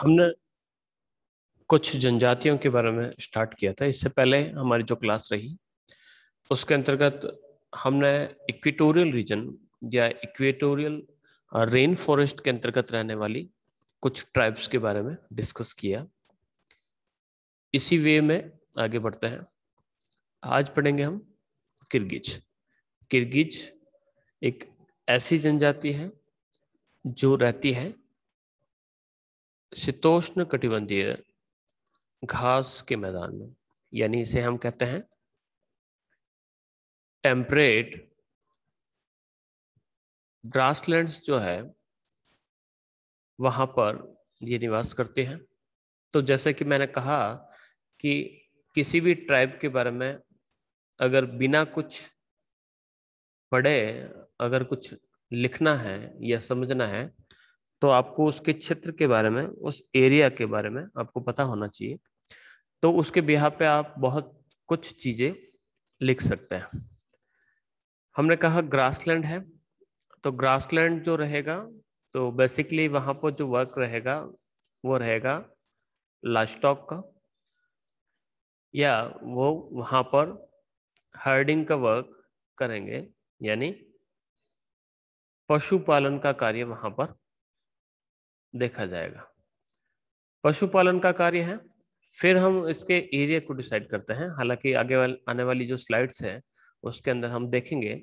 हमने कुछ जनजातियों के बारे में स्टार्ट किया था इससे पहले हमारी जो क्लास रही उसके अंतर्गत हमने इक्वेटोरियल रीजन या इक्वेटोरियल रेन फॉरेस्ट के अंतर्गत रहने वाली कुछ ट्राइब्स के बारे में डिस्कस किया इसी वे में आगे बढ़ते हैं आज पढ़ेंगे हम किरगिज किरगिज एक ऐसी जनजाति है जो रहती है शीतोष्ण कटिबंधीय घास के मैदान में यानी इसे हम कहते हैं टेम्परेट ग्रासलैंड्स जो है वहां पर ये निवास करते हैं तो जैसे कि मैंने कहा कि किसी भी ट्राइब के बारे में अगर बिना कुछ पढ़े अगर कुछ लिखना है या समझना है तो आपको उसके क्षेत्र के बारे में उस एरिया के बारे में आपको पता होना चाहिए तो उसके बिहार पे आप बहुत कुछ चीजें लिख सकते हैं हमने कहा ग्रासलैंड है तो ग्रासलैंड जो रहेगा तो बेसिकली वहां पर जो वर्क रहेगा वो रहेगा लास्टॉक का या वो वहां पर हर्डिंग का वर्क करेंगे यानी पशुपालन का कार्य वहां पर देखा जाएगा पशुपालन का कार्य है फिर हम इसके एरिया को डिसाइड करते हैं हालांकि आगे वाल, आने वाली जो स्लाइड्स है उसके अंदर हम देखेंगे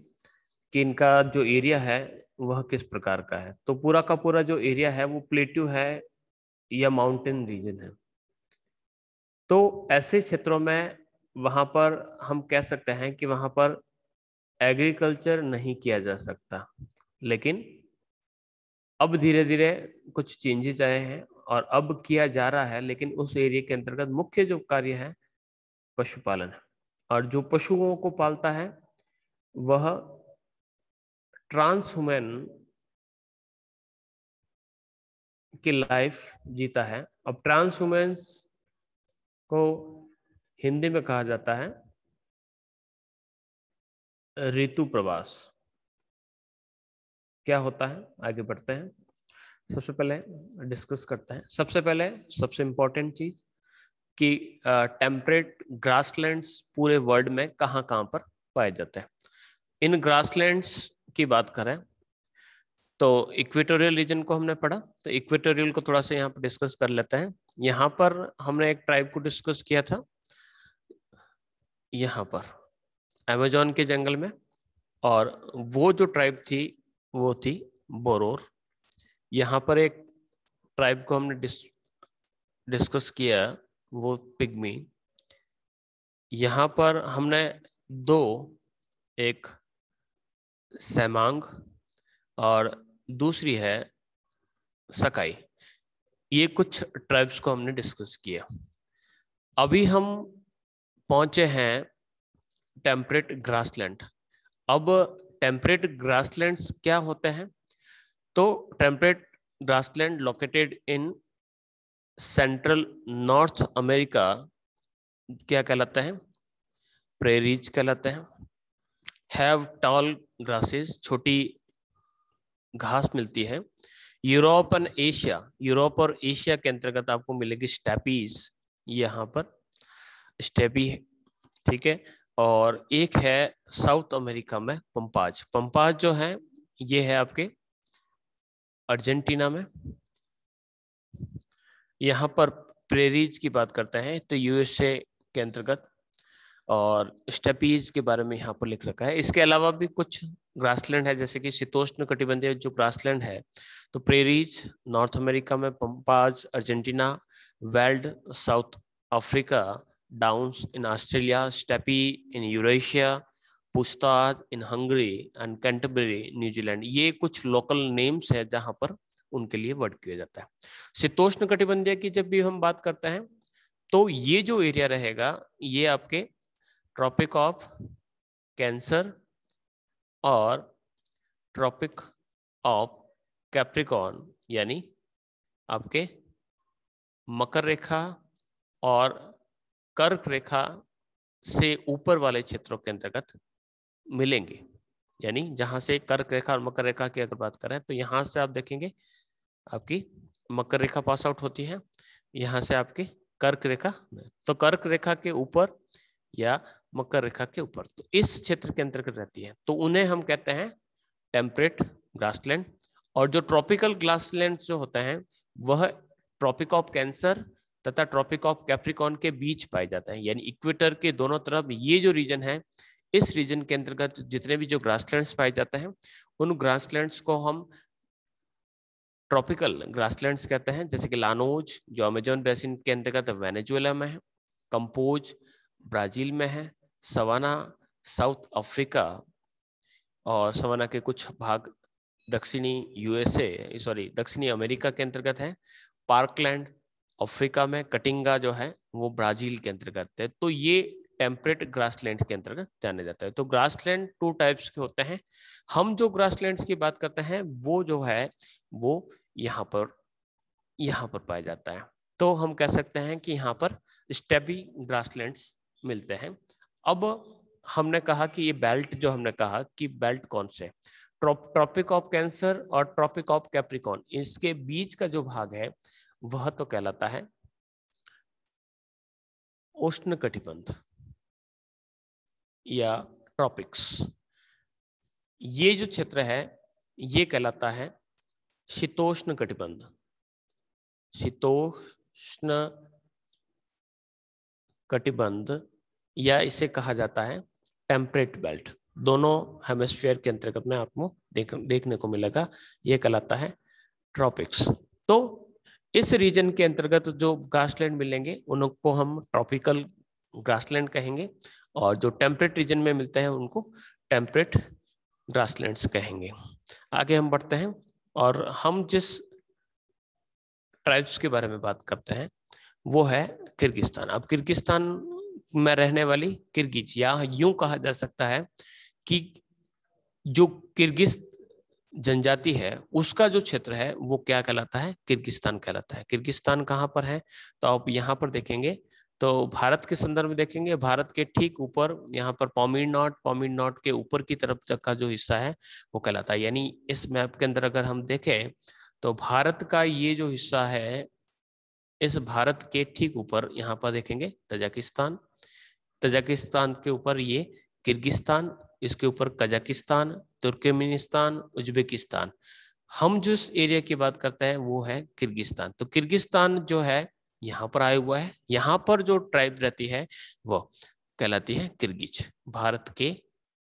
कि इनका जो एरिया है वह किस प्रकार का है तो पूरा का पूरा जो एरिया है वो प्लेट्यू है या माउंटेन रीजन है तो ऐसे क्षेत्रों में वहां पर हम कह सकते हैं कि वहां पर एग्रीकल्चर नहीं किया जा सकता लेकिन अब धीरे धीरे कुछ चेंजेस आए हैं और अब किया जा रहा है लेकिन उस एरिया के अंतर्गत मुख्य जो कार्य है पशुपालन और जो पशुओं को पालता है वह ट्रांसहुमेन की लाइफ जीता है अब ट्रांसह्यूमेंस को हिंदी में कहा जाता है ऋतु प्रवास क्या होता है आगे बढ़ते हैं सबसे पहले डिस्कस करते हैं सबसे पहले सबसे इम्पोर्टेंट चीज कि टेम्परेट ग्रासलैंड्स पूरे वर्ल्ड में कहां कहां पर पाए जाते हैं इन ग्रासलैंड्स की बात करें तो इक्वेटोरियल रीजन को हमने पढ़ा तो इक्वेटोरियल को थोड़ा सा यहाँ पर डिस्कस कर लेते हैं यहाँ पर हमने एक ट्राइब को डिस्कस किया था यहाँ पर एमेजोन के जंगल में और वो जो ट्राइब थी वो थी बोरोर यहाँ पर एक ट्राइब को हमने डिस, डिस्कस किया वो पिग्मी यहाँ पर हमने दो एक सैमांग और दूसरी है सकाई ये कुछ ट्राइब्स को हमने डिस्कस किया अभी हम पहुंचे हैं टेम्परेट ग्रासलैंड अब टेम्परेट ग्रासलैंड्स क्या होते हैं तो temperate grassland located in central North America क्या कहलाते हैं प्रेरीज कहलाते हैं हैव टॉल ग्रासेस छोटी घास मिलती है यूरोप एंड एशिया यूरोप और एशिया के अंतर्गत आपको मिलेगी स्टेपीज यहाँ पर स्टेपी ठीक है और एक है साउथ अमेरिका में पंपाज पंपाज जो है ये है आपके अर्जेंटीना में यहाँ पर प्रेरीज की बात करते हैं तो यूएसए के अंतर्गत और स्टेपीज के बारे में यहाँ पर लिख रखा है इसके अलावा भी कुछ ग्रासलैंड है जैसे कि शीतोष्ण कटिबंधीय जो ग्रासलैंड है तो प्रेरीज नॉर्थ अमेरिका में pampas Argentina veld South Africa downs in Australia steppe in Eurasia, puszta in Hungary and Canterbury New Zealand ये कुछ लोकल नेम्स है जहां पर उनके लिए वर्ड किया जाता है शीतोष्ण कटिबंधीय की जब भी हम बात करते हैं तो ये जो एरिया रहेगा ये आपके ट्रॉपिक ऑफ कैंसर और ट्रॉपिक ऑफ कैप्रिकॉन यानी आपके मकर रेखा और कर्क रेखा से ऊपर वाले क्षेत्रों के अंतर्गत मिलेंगे यानी जहां से कर्क रेखा और मकर रेखा की अगर बात करें तो यहां से आप देखेंगे आपकी मकर रेखा पास आउट होती है यहां से आपकी कर्क रेखा तो कर्क रेखा के ऊपर या मकर रेखा के ऊपर तो इस क्षेत्र के अंतर्गत रहती है तो उन्हें हम कहते हैं टेम्परेट ग्रासलैंड और जो ट्रॉपिकल ग्रासलैंड जो होता है वह ट्रॉपिक ऑफ कैंसर तथा ट्रॉपिक ऑफ कैप्रिकॉन के बीच पाया जाता है यानी इक्वेटर के दोनों तरफ ये जो रीजन है इस रीजन के अंतर्गत जितने भी जो ग्रासलैंड्स पाए जाते हैं उन ग्रासलैंड्स को हम ट्रॉपिकल ग्रासलैंड्स कहते हैं जैसे कि लानोज जो अमेजोन बेसिन के अंतर्गत वेनेजुएला में है कंपोज ब्राजील में है सवाना साउथ अफ्रीका और सवाना के कुछ भाग दक्षिणी यूएसए सॉरी दक्षिणी अमेरिका के अंतर्गत है पार्कलैंड अफ्रीका में कटिंगा जो है वो ब्राजील के अंतर्गत है तो ये टेम्परेट ग्रासलैंड के अंतर्गत जाने जाता है तो ग्रासलैंड टू टाइप्स के होते हैं हम जो ग्रासलैंड्स की बात करते हैं वो जो है वो यहाँ पर यहाँ पर पाया जाता है तो हम कह सकते हैं कि यहाँ पर स्टेबी ग्रासलैंड्स मिलते हैं अब हमने कहा कि ये बेल्ट जो हमने कहा कि बेल्ट कौन से ट्रॉपिक ऑफ कैंसर और ट्रॉपिक ऑफ कैप्रिकॉन इसके बीच का जो भाग है वह तो कहलाता है उष्ण कटिबंध या ट्रॉपिक्स ये जो क्षेत्र है ये कहलाता है शीतोष्ण कटिबंध शीतोष्ण कटिबंध या इसे कहा जाता है टेम्परेट बेल्ट दोनों हेमस्फेयर के अंतर्गत में आपको देख, देखने को मिलेगा यह कहलाता है ट्रॉपिक्स तो इस रीजन के अंतर्गत जो ग्रासलैंड मिलेंगे उनको हम ट्रॉपिकल ग्रासलैंड कहेंगे और जो टेम्परेट रीजन में मिलते हैं उनको टेम्परेट ग्रासलैंड कहेंगे आगे हम बढ़ते हैं और हम जिस ट्राइब्स के बारे में बात करते हैं वो है किर्गिस्तान अब किर्गिस्तान में रहने वाली किर्गिज या यूं कहा जा सकता है कि जो किर्गिस्त जनजाति है उसका जो क्षेत्र है वो क्या कहलाता है किर्गिस्तान कहलाता है किर्गिस्तान कहाँ पर है तो आप यहाँ पर देखेंगे तो भारत के संदर्भ में देखेंगे भारत के ठीक ऊपर यहाँ पर पॉमिन नॉट पॉमिन नॉट के ऊपर की तरफ तक का जो हिस्सा है वो कहलाता है यानी इस मैप के अंदर अगर हम देखें तो भारत का ये जो हिस्सा है इस भारत के ठीक ऊपर यहाँ पर देखेंगे तजाकिस्तान तजाकिस्तान के ऊपर ये किर्गिस्तान इसके ऊपर कजाकिस्तान तुर्कमेनिस्तान उज्बेकिस्तान हम जिस एरिया की बात करते हैं वो है किर्गिस्तान तो किर्गिस्तान जो है यहाँ पर आया हुआ है यहाँ पर जो ट्राइब रहती है वो कहलाती है किर्गिज भारत के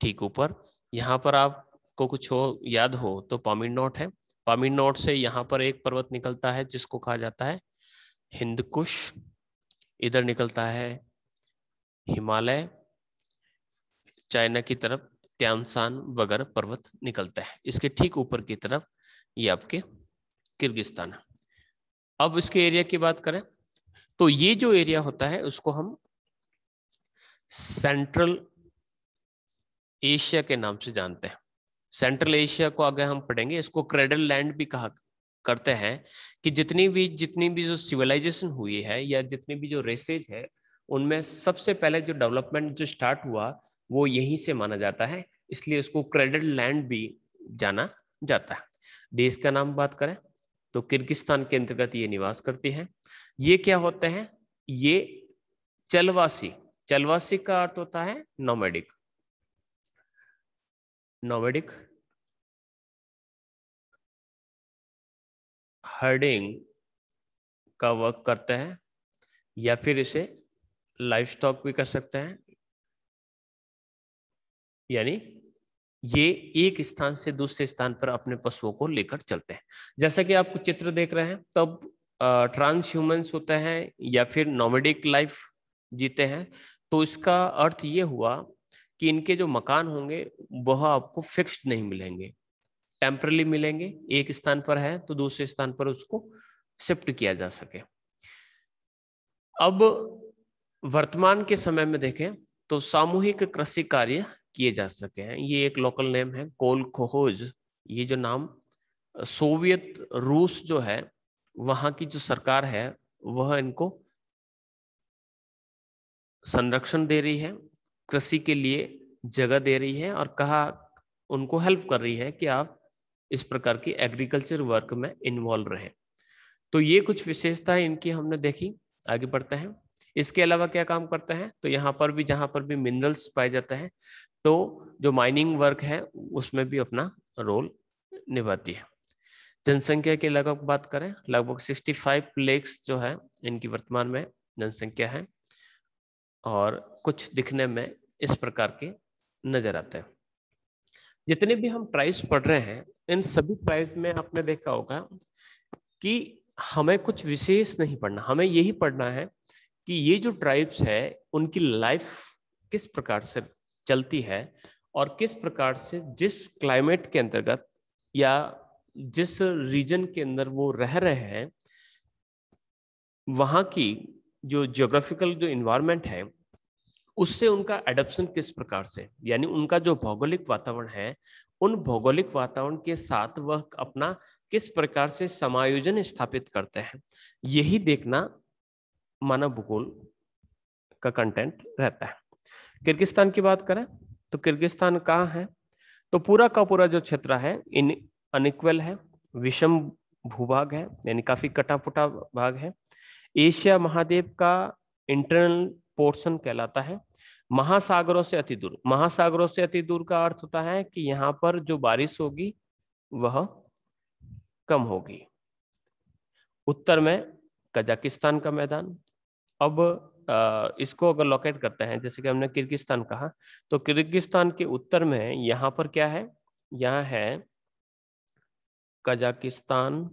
ठीक ऊपर यहाँ पर आपको कुछ हो याद हो तो पामिर नोट है पामिर नोट से यहाँ पर एक पर्वत निकलता है जिसको कहा जाता है हिंदकुश इधर निकलता है हिमालय चाइना की तरफ त्यामसान वगैरह पर्वत निकलता है इसके ठीक ऊपर की तरफ ये आपके किर्गिस्तान है अब इसके एरिया की बात करें तो ये जो एरिया होता है उसको हम सेंट्रल एशिया के नाम से जानते हैं सेंट्रल एशिया को आगे हम पढ़ेंगे इसको क्रेडल लैंड भी कहा करते हैं कि जितनी भी जितनी भी जो सिविलाइजेशन हुई है या जितनी भी जो रेसेज है उनमें सबसे पहले जो डेवलपमेंट जो स्टार्ट हुआ वो यहीं से माना जाता है इसलिए उसको क्रेडिट लैंड भी जाना जाता है देश का नाम बात करें तो किर्गिस्तान के अंतर्गत ये निवास करती है ये क्या होते हैं ये चलवासी चलवासी का अर्थ होता है नोमेडिक नोमेडिक हर्डिंग का वर्क करते हैं या फिर इसे लाइफ स्टॉक भी कर सकते हैं यानी ये एक स्थान से दूसरे स्थान पर अपने पशुओं को लेकर चलते हैं जैसा कि आप चित्र देख रहे हैं तब ट्रांस ह्यूमंस होते हैं या फिर नोमेडिक लाइफ जीते हैं तो इसका अर्थ ये हुआ कि इनके जो मकान होंगे वह आपको फिक्स्ड नहीं मिलेंगे टेम्परली मिलेंगे एक स्थान पर है तो दूसरे स्थान पर उसको शिफ्ट किया जा सके अब वर्तमान के समय में देखें तो सामूहिक कृषि कार्य किए जा सके हैं ये एक लोकल नेम है कोल खोहोज ये जो नाम सोवियत रूस जो है वहां की जो सरकार है वह इनको संरक्षण दे रही है कृषि के लिए जगह दे रही है और कहा उनको हेल्प कर रही है कि आप इस प्रकार की एग्रीकल्चर वर्क में इन्वॉल्व रहे तो ये कुछ विशेषता इनकी हमने देखी आगे बढ़ते हैं इसके अलावा क्या काम करते हैं तो यहाँ पर भी जहां पर भी मिनरल्स पाए जाते हैं तो जो माइनिंग वर्क है उसमें भी अपना रोल निभाती है जनसंख्या के लगभग बात करें लगभग 65 लेक्स जो है इनकी वर्तमान में जनसंख्या है और कुछ दिखने में इस प्रकार के नजर आते हैं जितने भी हम ट्राइब्स पढ़ रहे हैं इन सभी ट्राइब्स में आपने देखा होगा कि हमें कुछ विशेष नहीं पढ़ना हमें यही पढ़ना है कि ये जो ट्राइब्स है उनकी लाइफ किस प्रकार से चलती है और किस प्रकार से जिस क्लाइमेट के अंतर्गत या जिस रीजन के अंदर वो रह रहे हैं वहाँ की जो जोग्राफिकल जो इन्वायरमेंट है उससे उनका एडप्शन किस प्रकार से यानी उनका जो भौगोलिक वातावरण है उन भौगोलिक वातावरण के साथ वह अपना किस प्रकार से समायोजन स्थापित करते हैं यही देखना मानव भूगोल का कंटेंट रहता है किर्गिस्तान की बात करें तो किर्गिस्तान कहाँ है तो पूरा का पूरा जो क्षेत्र है इन अनिक्वल है विषम भूभाग है यानी काफी कटा फुटा भाग है एशिया महादेव का इंटरनल पोर्शन कहलाता है महासागरों से अति दूर महासागरों से अति दूर का अर्थ होता है कि यहाँ पर जो बारिश होगी वह कम होगी उत्तर में कजाकिस्तान का मैदान अब इसको अगर लोकेट करते हैं जैसे कि हमने किर्गिस्तान कहा तो किर्गिस्तान के उत्तर में यहाँ पर क्या है यहाँ है कजाकिस्तान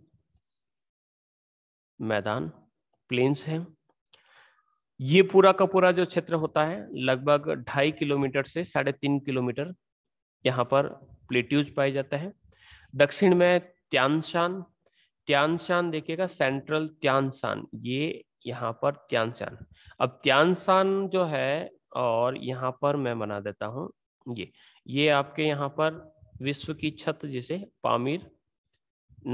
मैदान प्लेन्स है ये पूरा का पूरा जो क्षेत्र होता है लगभग ढाई किलोमीटर से साढ़े तीन किलोमीटर यहाँ पर प्लेट्यूज पाए जाते हैं दक्षिण में त्यानशान त्यानशान देखिएगा सेंट्रल त्यानशान ये यहाँ पर त्यानशान अब त्यानसान जो है और यहाँ पर मैं बना देता हूँ ये ये आपके यहाँ पर विश्व की छत जिसे पामीर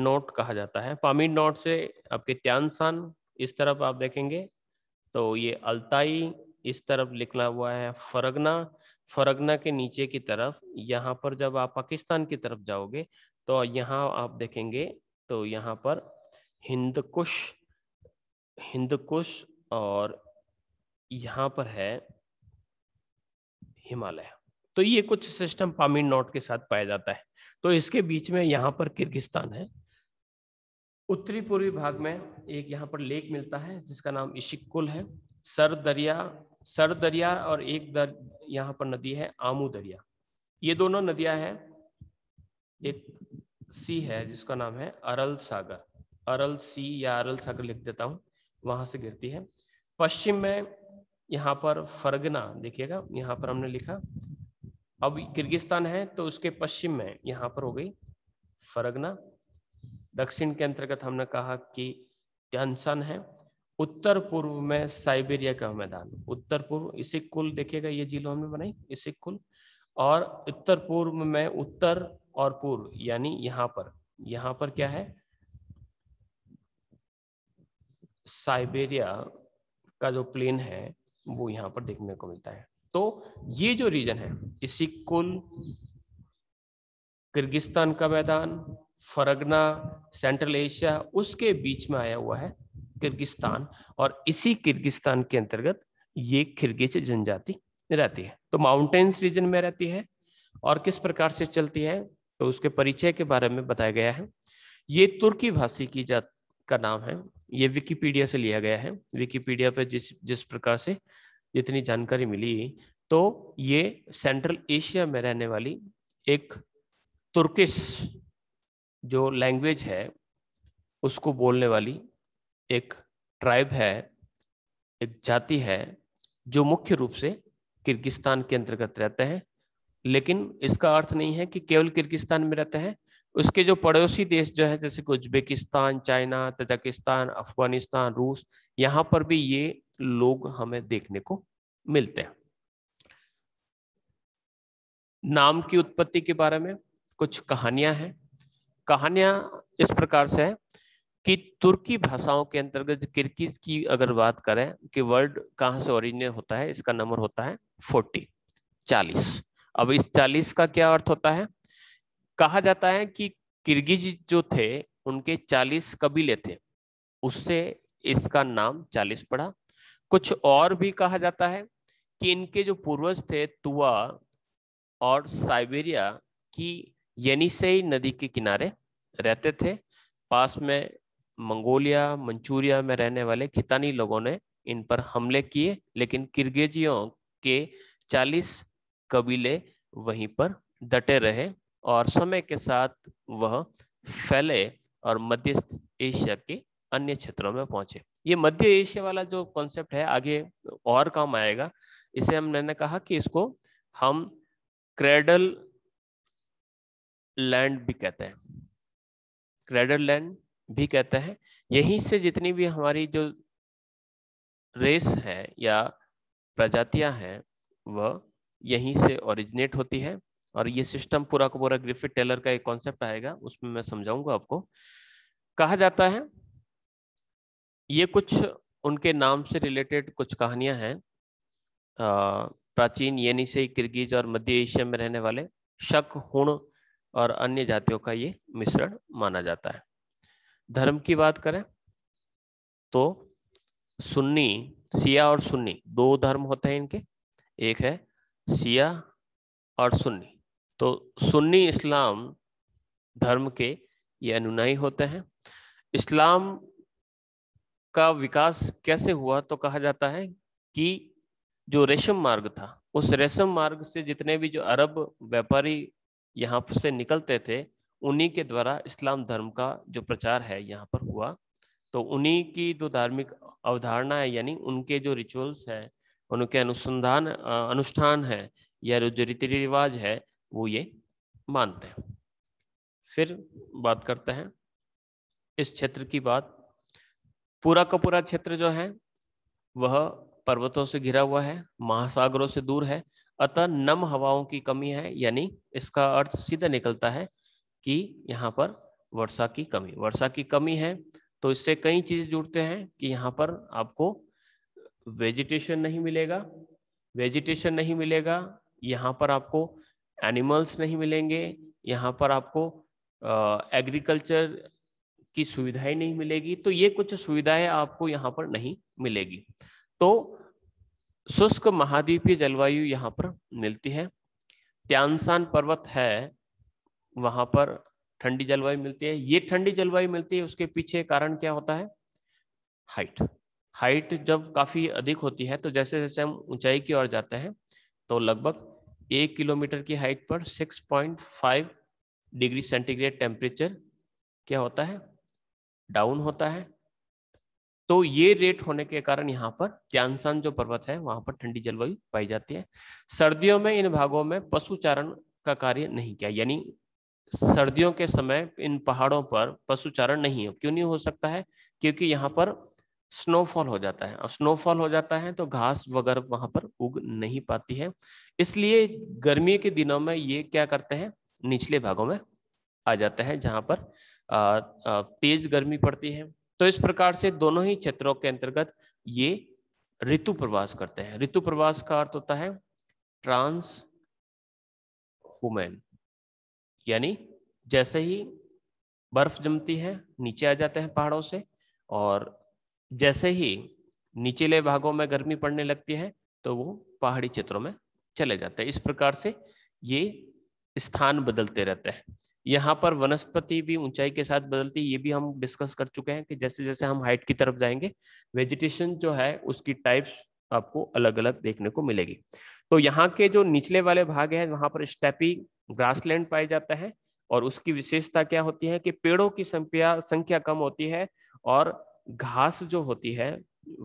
नोट कहा जाता है पामीर नोट से आपके त्यानसान इस तरफ आप देखेंगे तो ये अल्ताई इस तरफ लिखना हुआ है फरगना फरगना के नीचे की तरफ यहाँ पर जब आप पाकिस्तान की तरफ जाओगे तो यहाँ आप देखेंगे तो यहाँ पर हिंदकुश हिंदकुश और यहां पर है हिमालय तो ये कुछ सिस्टम पामीन नोट के साथ पाया जाता है तो इसके बीच में यहाँ पर किर्गिस्तान है उत्तरी पूर्वी भाग में एक यहाँ पर लेक मिलता है जिसका नाम इशिकुल है सर दरिया सर दरिया और एक दर यहाँ पर नदी है आमू दरिया ये दोनों नदियां हैं एक सी है जिसका नाम है अरल सागर अरल सी या अरल सागर लिख देता हूँ वहां से गिरती है पश्चिम में यहाँ पर फरगना देखिएगा यहाँ पर हमने लिखा अब किर्गिस्तान है तो उसके पश्चिम में यहाँ पर हो गई फरगना दक्षिण के अंतर्गत हमने कहा कि ध्यानसन है उत्तर पूर्व में साइबेरिया का मैदान उत्तर पूर्व इसे कुल देखिएगा ये जिलों हमने बनाई इसे कुल और उत्तर पूर्व में उत्तर और पूर्व यानी यहाँ पर यहाँ पर क्या है साइबेरिया का जो प्लेन है वो यहाँ पर देखने को मिलता है तो ये जो रीजन है इसी कुल किर्गिस्तान का मैदान फरगना सेंट्रल एशिया उसके बीच में आया हुआ है किर्गिस्तान और इसी किर्गिस्तान के अंतर्गत ये खिर्गिज जनजाति रहती है तो माउंटेन्स रीजन में रहती है और किस प्रकार से चलती है तो उसके परिचय के बारे में बताया गया है ये तुर्की भाषी की जात का नाम है ये विकिपीडिया से लिया गया है विकीपीडिया पे जिस जिस प्रकार से जितनी जानकारी मिली तो ये सेंट्रल एशिया में रहने वाली एक तुर्किस जो लैंग्वेज है उसको बोलने वाली एक ट्राइब है एक जाति है जो मुख्य रूप से किर्गिस्तान के अंतर्गत रहते हैं लेकिन इसका अर्थ नहीं है कि केवल किर्गिस्तान में रहते हैं उसके जो पड़ोसी देश जो है जैसे कि उज्बेकिस्तान चाइना तजाकिस्तान अफगानिस्तान रूस यहाँ पर भी ये लोग हमें देखने को मिलते हैं नाम की उत्पत्ति के बारे में कुछ कहानियां हैं कहानियां इस प्रकार से है कि तुर्की भाषाओं के अंतर्गत किर्किस की अगर बात करें कि वर्ड कहाँ से ओरिजिनल होता है इसका नंबर होता है फोर्टी चालीस अब इस चालीस का क्या अर्थ होता है कहा जाता है कि किर्गिज जो थे उनके 40 कबीले थे उससे इसका नाम 40 पड़ा कुछ और भी कहा जाता है कि इनके जो पूर्वज थे तुआ और साइबेरिया की यनीसेई नदी के किनारे रहते थे पास में मंगोलिया मंचूरिया में रहने वाले खितानी लोगों ने इन पर हमले किए लेकिन किर्गिजियों के 40 कबीले वहीं पर डटे रहे और समय के साथ वह फैले और मध्य एशिया के अन्य क्षेत्रों में पहुंचे ये मध्य एशिया वाला जो कॉन्सेप्ट है आगे और काम आएगा इसे हमने कहा कि इसको हम क्रेडल लैंड भी कहते हैं क्रेडल लैंड भी कहते हैं यहीं से जितनी भी हमारी जो रेस है या प्रजातियां हैं वह यहीं से ओरिजिनेट होती है और ये सिस्टम पूरा का पूरा ग्रिफिट टेलर का एक कॉन्सेप्ट आएगा उसमें मैं समझाऊंगा आपको कहा जाता है ये कुछ उनके नाम से रिलेटेड कुछ कहानियां हैं प्राचीन यानी से किर्गिज और मध्य एशिया में रहने वाले शक हुण और अन्य जातियों का ये मिश्रण माना जाता है धर्म की बात करें तो सुन्नी सिया और सुन्नी दो धर्म होते हैं इनके एक है सिया और सुन्नी तो सुन्नी इस्लाम धर्म के ये अनुनायी होते हैं इस्लाम का विकास कैसे हुआ तो कहा जाता है कि जो रेशम मार्ग था उस रेशम मार्ग से जितने भी जो अरब व्यापारी यहाँ से निकलते थे उन्हीं के द्वारा इस्लाम धर्म का जो प्रचार है यहाँ पर हुआ तो उन्हीं की जो धार्मिक अवधारणा है यानी उनके जो रिचुअल्स हैं उनके अनुसंधान अनुष्ठान है या जो रीति रिवाज है वो ये मानते हैं फिर बात करते हैं इस क्षेत्र की बात पूरा का पूरा क्षेत्र जो है वह पर्वतों से घिरा हुआ है महासागरों से दूर है अतः नम हवाओं की कमी है यानी इसका अर्थ सीधा निकलता है कि यहाँ पर वर्षा की कमी वर्षा की कमी है तो इससे कई चीज जुड़ते हैं कि यहाँ पर आपको वेजिटेशन नहीं मिलेगा वेजिटेशन नहीं मिलेगा यहाँ पर आपको एनिमल्स नहीं मिलेंगे यहाँ पर आपको एग्रीकल्चर की सुविधाएं नहीं मिलेगी तो ये कुछ सुविधाएं आपको यहाँ पर नहीं मिलेगी तो शुष्क महाद्वीपीय जलवायु यहाँ पर मिलती है त्यानसान पर्वत है वहां पर ठंडी जलवायु मिलती है ये ठंडी जलवायु मिलती है उसके पीछे कारण क्या होता है हाइट हाइट जब काफी अधिक होती है तो जैसे जैसे हम ऊंचाई की ओर जाते हैं तो लगभग एक किलोमीटर की हाइट पर 6.5 डिग्री सेंटीग्रेड टेम्परेचर क्या होता है डाउन होता है तो ये रेट होने के कारण यहाँ पर त्यानसान जो पर्वत है वहां पर ठंडी जलवायु पाई जाती है सर्दियों में इन भागों में पशुचारण का कार्य नहीं किया यानी सर्दियों के समय इन पहाड़ों पर पशुचारण नहीं हो क्यों नहीं हो सकता है क्योंकि यहाँ पर स्नोफॉल हो जाता है और स्नोफॉल हो जाता है तो घास वगैरह वहां पर उग नहीं पाती है इसलिए गर्मी के दिनों में ये क्या करते हैं निचले भागों में आ जाते हैं जहां पर आ, आ, तेज गर्मी पड़ती है तो इस प्रकार से दोनों ही क्षेत्रों के अंतर्गत ये ऋतु प्रवास करते हैं ऋतु प्रवास का अर्थ होता है ट्रांस हुमेन यानी जैसे ही बर्फ जमती है नीचे आ जाते हैं पहाड़ों से और जैसे ही निचले भागों में गर्मी पड़ने लगती है तो वो पहाड़ी क्षेत्रों में चले जाते हैं इस प्रकार से ये स्थान बदलते रहते हैं यहाँ पर वनस्पति भी ऊंचाई के साथ बदलती है ये भी हम डिस्कस कर चुके हैं कि जैसे जैसे हम हाइट की तरफ जाएंगे वेजिटेशन जो है उसकी टाइप्स आपको अलग अलग देखने को मिलेगी तो यहाँ के जो निचले वाले भाग है वहां पर स्टेपी ग्रासलैंड पाए जाता है और उसकी विशेषता क्या होती है कि पेड़ों की संख्या संख्या कम होती है और घास जो होती है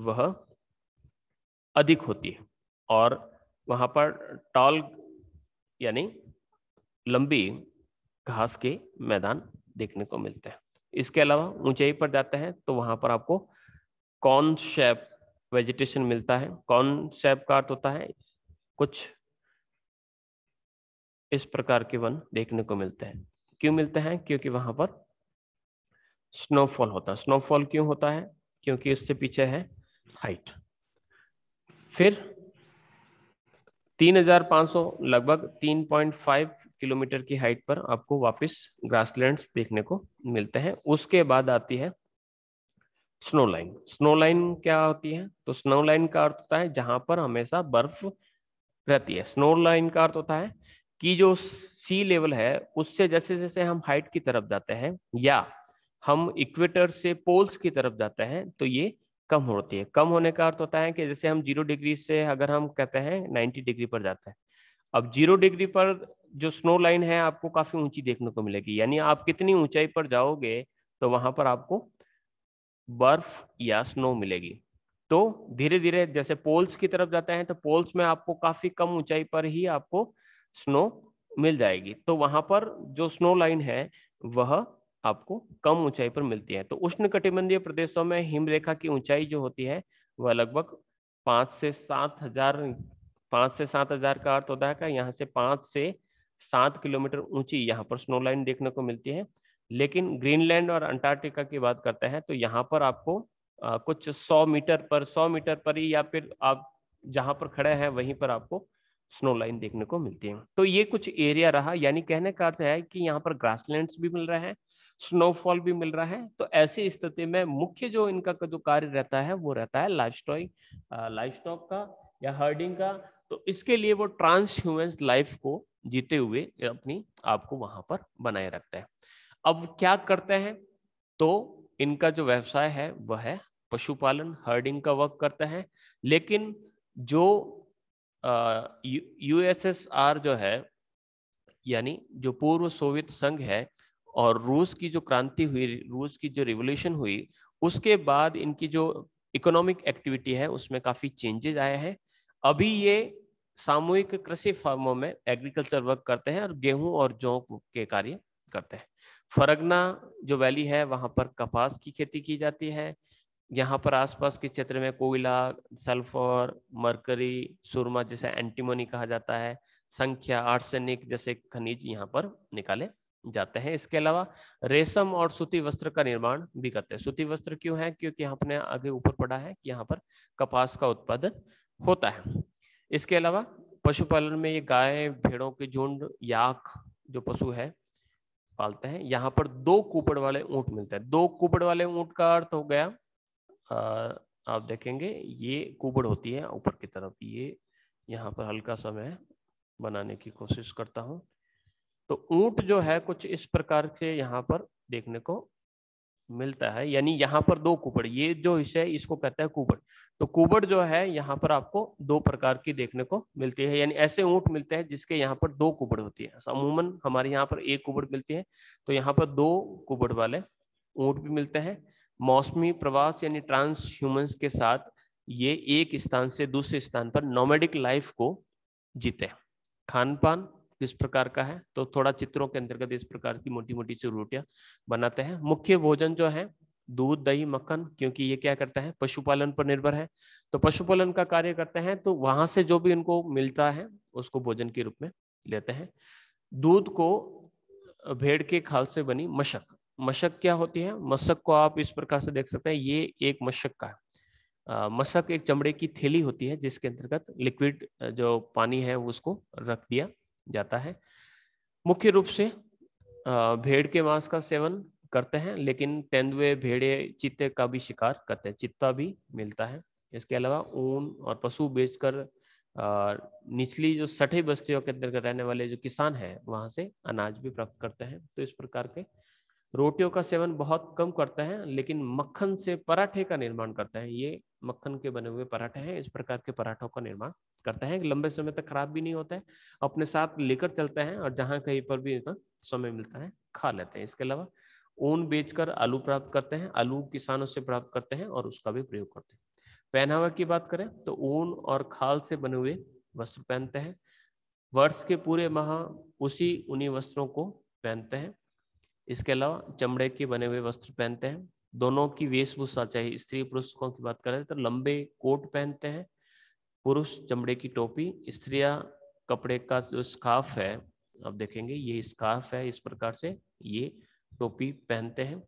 वह अधिक होती है और वहां पर टॉल यानी लंबी घास के मैदान देखने को मिलते हैं इसके अलावा ऊंचाई पर जाते हैं तो वहां पर आपको कॉन शेप वेजिटेशन मिलता है कॉन शेप का अर्थ होता है कुछ इस प्रकार के वन देखने को मिलते हैं क्यों मिलते हैं क्योंकि वहां पर स्नोफॉल होता है स्नोफॉल क्यों होता है क्योंकि उससे पीछे है हाइट फिर 3500 लगभग 3.5 किलोमीटर की हाइट पर आपको वापस ग्रासलैंड्स देखने को मिलते हैं उसके बाद आती है स्नो लाइन स्नो लाइन क्या होती है तो स्नो लाइन का अर्थ होता है जहां पर हमेशा बर्फ रहती है स्नो लाइन का अर्थ होता है कि जो सी लेवल है उससे जैसे जैसे हम हाइट की तरफ जाते हैं या हम इक्वेटर से पोल्स की तरफ जाते हैं तो ये कम होती है कम होने का अर्थ होता है कि जैसे हम जीरो डिग्री से अगर हम कहते हैं नाइन्टी डिग्री पर जाते हैं अब जीरो डिग्री पर जो स्नो लाइन है आपको काफी ऊंची देखने को मिलेगी यानी आप कितनी ऊंचाई पर जाओगे तो वहां पर आपको बर्फ या स्नो मिलेगी तो धीरे धीरे जैसे पोल्स की तरफ जाते हैं तो पोल्स में आपको काफी कम ऊंचाई पर ही आपको स्नो मिल जाएगी तो वहां पर जो स्नो लाइन है वह आपको कम ऊंचाई पर मिलती है तो उष्ण कटिबंधीय प्रदेशों में हिमरेखा की ऊंचाई जो होती है वह लगभग पांच से सात हजार पांच से सात हजार का अर्थ होता है यहाँ से पांच से सात किलोमीटर ऊंची यहाँ पर स्नो लाइन देखने को मिलती है लेकिन ग्रीनलैंड और अंटार्कटिका की बात करते हैं तो यहाँ पर आपको आ, कुछ सौ मीटर पर सौ मीटर पर ही या फिर आप जहां पर खड़े हैं वहीं पर आपको स्नो लाइन देखने को मिलती है तो ये कुछ एरिया रहा यानी कहने का अर्थ है कि यहाँ पर ग्रासलैंड्स भी मिल रहे हैं स्नोफॉल भी मिल रहा है तो ऐसी स्थिति में मुख्य जो इनका जो कार्य रहता है वो रहता है लाइफ लाइफ स्टॉक का या हर्डिंग का तो इसके लिए वो ट्रांस लाइफ को जीते हुए अपनी आपको वहां पर बनाए रखते हैं अब क्या करते हैं तो इनका जो व्यवसाय है वह है पशुपालन हर्डिंग का वर्क करते हैं लेकिन जो यूएसएसआर जो है यानी जो पूर्व सोवियत संघ है और रूस की जो क्रांति हुई रूस की जो रिवोल्यूशन हुई उसके बाद इनकी जो इकोनॉमिक एक्टिविटी है उसमें काफ़ी चेंजेस आए हैं अभी ये सामूहिक कृषि फार्मों में एग्रीकल्चर वर्क करते हैं और गेहूं और जौ के कार्य करते हैं फरगना जो वैली है वहां पर कपास की खेती की जाती है यहाँ पर आसपास के क्षेत्र में कोयला सल्फर मरकरी सुरमा जैसे एंटीमोनी कहा जाता है संख्या आर्सेनिक जैसे खनिज यहाँ पर निकाले जाते हैं इसके अलावा रेशम और सूती वस्त्र का निर्माण भी करते हैं सूती वस्त्र क्यों है क्योंकि आपने आगे ऊपर पढ़ा है कि यहाँ पर कपास का उत्पादन होता है इसके अलावा पशुपालन में ये गाय भेड़ों के झुंड याक जो पशु है पालते हैं यहाँ पर दो कुपड़ वाले ऊंट मिलते हैं दो कुपड़ वाले ऊंट का अर्थ हो गया आ, आप देखेंगे ये कुबड़ होती है ऊपर की तरफ ये यहाँ पर हल्का समय बनाने की कोशिश करता हूँ तो ऊंट जो है कुछ इस प्रकार से यहाँ पर देखने को मिलता है यानी यहाँ पर दो कुबड़ ये जो हिस्सा है इसको कहते हैं कुबड़ तो कुबड़ जो है यहाँ पर आपको दो प्रकार की देखने को मिलती है यानी ऐसे ऊंट मिलते हैं जिसके यहाँ पर दो कुबड़ होती है अमूमन हमारे यहाँ पर एक कुबड़ मिलती है तो यहाँ पर दो कुबड़ वाले ऊंट भी मिलते हैं मौसमी प्रवास यानी ट्रांस ह्यूमन्स के साथ ये एक स्थान से दूसरे स्थान पर नोमेडिक लाइफ को जीते खान पान किस प्रकार का है तो थोड़ा चित्रों के अंतर्गत इस प्रकार की मोटी मोटी रोटियां बनाते हैं मुख्य भोजन जो है दूध दही मक्खन क्योंकि ये क्या करता है पशुपालन पर निर्भर है तो पशुपालन का कार्य करते हैं तो वहां से जो भी उनको मिलता है उसको भोजन के रूप में लेते हैं दूध को भेड़ के खाल से बनी मशक मशक क्या होती है मशक को आप इस प्रकार से देख सकते हैं ये एक मशक का है मशक एक चमड़े की थैली होती है जिसके अंतर्गत लिक्विड जो पानी है उसको रख दिया जाता है मुख्य रूप से भेड़ के मांस का सेवन करते हैं लेकिन तेंदुए भेड़े चित्ते का भी शिकार करते हैं चित्ता भी मिलता है इसके अलावा ऊन और पशु बेचकर निचली जो सठी बस्तियों के अंदर रहने वाले जो किसान हैं वहां से अनाज भी प्राप्त करते हैं तो इस प्रकार के रोटियों का सेवन बहुत कम करते हैं लेकिन मक्खन से पराठे का निर्माण करते हैं ये मक्खन के बने हुए पराठे हैं इस प्रकार के पराठों का निर्माण करते हैं लंबे समय तक खराब भी नहीं होता है अपने साथ लेकर चलते हैं और जहाँ कहीं पर भी समय मिलता है खा लेते हैं इसके अलावा ऊन बेचकर आलू प्राप्त करते हैं आलू किसानों से प्राप्त करते हैं और उसका भी प्रयोग करते हैं पहनावा की बात करें तो ऊन और खाल से बने हुए वस्त्र पहनते हैं वर्ष के पूरे माह उसी उन्हीं वस्त्रों को पहनते हैं इसके अलावा चमड़े के बने हुए वस्त्र पहनते हैं दोनों की वेशभूषा चाहे स्त्री पुरुषों की बात करें तो लंबे कोट पहनते हैं पुरुष चमड़े की टोपी स्त्रियां कपड़े का जो स्काफ है आप देखेंगे ये स्काफ है इस प्रकार से ये टोपी पहनते हैं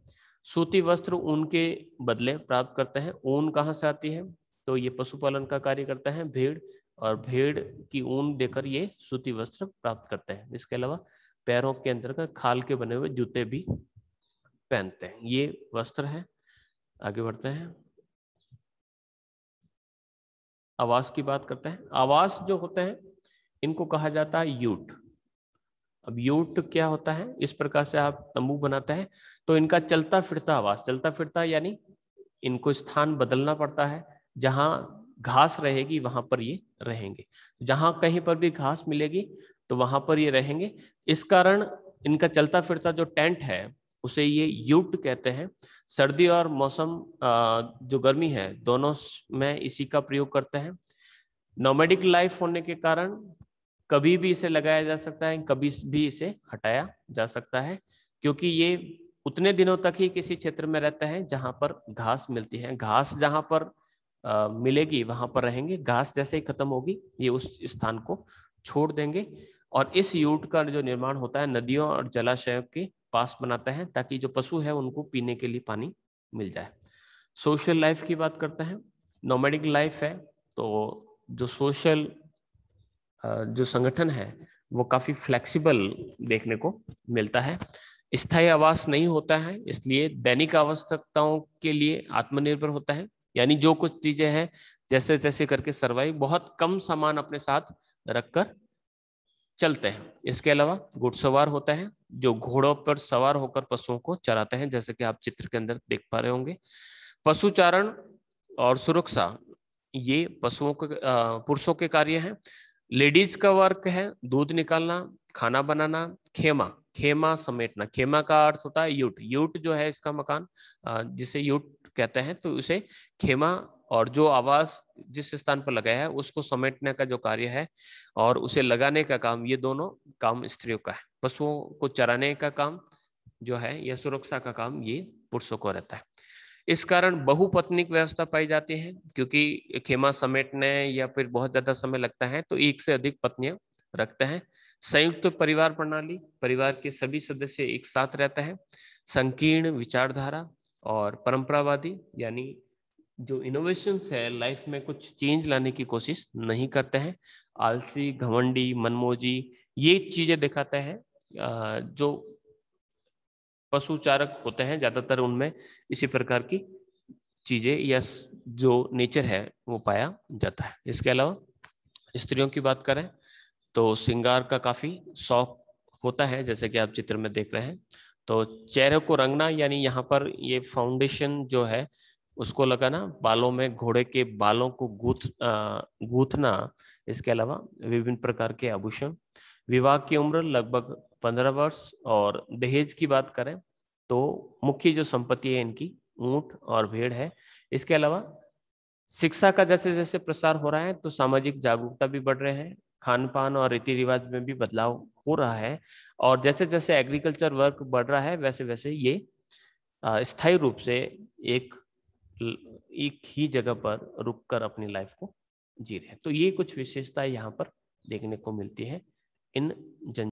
सूती वस्त्र ऊन के बदले प्राप्त करते हैं ऊन कहाँ से आती है तो ये पशुपालन का कार्य करता है भेड़ और भेड़ की ऊन देकर ये सूती वस्त्र प्राप्त करते हैं इसके अलावा पैरों के अंतर्गत खाल के बने हुए जूते भी पहनते हैं ये वस्त्र है आगे बढ़ते हैं आवास की बात करते हैं आवास जो होते हैं इनको कहा जाता है यूट अब यूट क्या होता है इस प्रकार से आप तंबू बनाते हैं तो इनका चलता फिरता आवास चलता फिरता यानी इनको स्थान बदलना पड़ता है जहां घास रहेगी वहां पर ये रहेंगे जहां कहीं पर भी घास मिलेगी तो वहां पर ये रहेंगे इस कारण इनका चलता फिरता जो टेंट है उसे ये यूट कहते हैं सर्दी और मौसम जो गर्मी है दोनों में इसी का प्रयोग करते हैं नोमेडिक लाइफ होने के कारण कभी भी इसे लगाया जा सकता है कभी भी इसे हटाया जा सकता है क्योंकि ये उतने दिनों तक ही किसी क्षेत्र में रहता है जहां पर घास मिलती है घास जहां पर आ, मिलेगी वहां पर रहेंगे घास जैसे ही खत्म होगी ये उस स्थान को छोड़ देंगे और इस यूट का जो निर्माण होता है नदियों और जलाशयों के पास बनाते हैं ताकि जो पशु है उनको पीने के लिए पानी मिल जाए सोशल लाइफ की बात करते हैं नोमेडिक लाइफ है तो जो सोशल जो संगठन है वो काफ़ी फ्लेक्सिबल देखने को मिलता है स्थायी आवास नहीं होता है इसलिए दैनिक आवश्यकताओं के लिए आत्मनिर्भर होता है यानी जो कुछ चीज़ें हैं जैसे जैसे करके सर्वाइव बहुत कम सामान अपने साथ रखकर चलते हैं इसके अलावा घुड़सवार होते हैं जो घोड़ों पर सवार होकर पशुओं को चराते हैं जैसे कि आप चित्र के अंदर देख पा रहे होंगे पशुचारण और सुरक्षा ये पशुओं के पुरुषों के कार्य हैं लेडीज का वर्क है दूध निकालना खाना बनाना खेमा खेमा समेटना खेमा का अर्थ होता है यूट यूट जो है इसका मकान जिसे यूट कहते हैं तो उसे खेमा और जो आवास जिस स्थान पर लगाया है उसको समेटने का जो कार्य है और उसे लगाने का काम ये दोनों काम स्त्रियों का है पशुओं को चराने का काम जो है या सुरक्षा का काम ये पुरुषों को रहता है इस कारण बहुपत्निक व्यवस्था पाई जाती है क्योंकि खेमा समेटने या फिर बहुत ज्यादा समय लगता है तो एक से अधिक पत्नियां रखते हैं संयुक्त परिवार प्रणाली परिवार के सभी सदस्य एक साथ रहते हैं संकीर्ण विचारधारा और परंपरावादी यानी जो इनोवेशन है लाइफ में कुछ चेंज लाने की कोशिश नहीं करते हैं आलसी घमंडी मनमोजी ये चीजें दिखाते हैं जो पशु चारक होते हैं ज्यादातर उनमें इसी प्रकार की चीजें या जो नेचर है वो पाया जाता है इसके अलावा स्त्रियों की बात करें तो श्रृंगार का काफी शौक होता है जैसे कि आप चित्र में देख रहे हैं तो चेहरे को रंगना यानी यहाँ पर ये फाउंडेशन जो है उसको लगाना बालों में घोड़े के बालों को गूथ गूथना इसके अलावा विभिन्न प्रकार के आभूषण विवाह की उम्र लगभग पंद्रह वर्ष और दहेज की बात करें तो मुख्य जो संपत्ति है इनकी ऊंट और भेड़ है इसके अलावा शिक्षा का जैसे जैसे प्रसार हो रहा है तो सामाजिक जागरूकता भी बढ़ रहे हैं खान पान और रीति रिवाज में भी बदलाव हो रहा है और जैसे जैसे एग्रीकल्चर वर्क बढ़ रहा है वैसे वैसे ये स्थायी रूप से एक एक ही जगह पर रुककर अपनी लाइफ को जी रहे तो ये कुछ विशेषताएं यहाँ पर देखने को मिलती है इन जन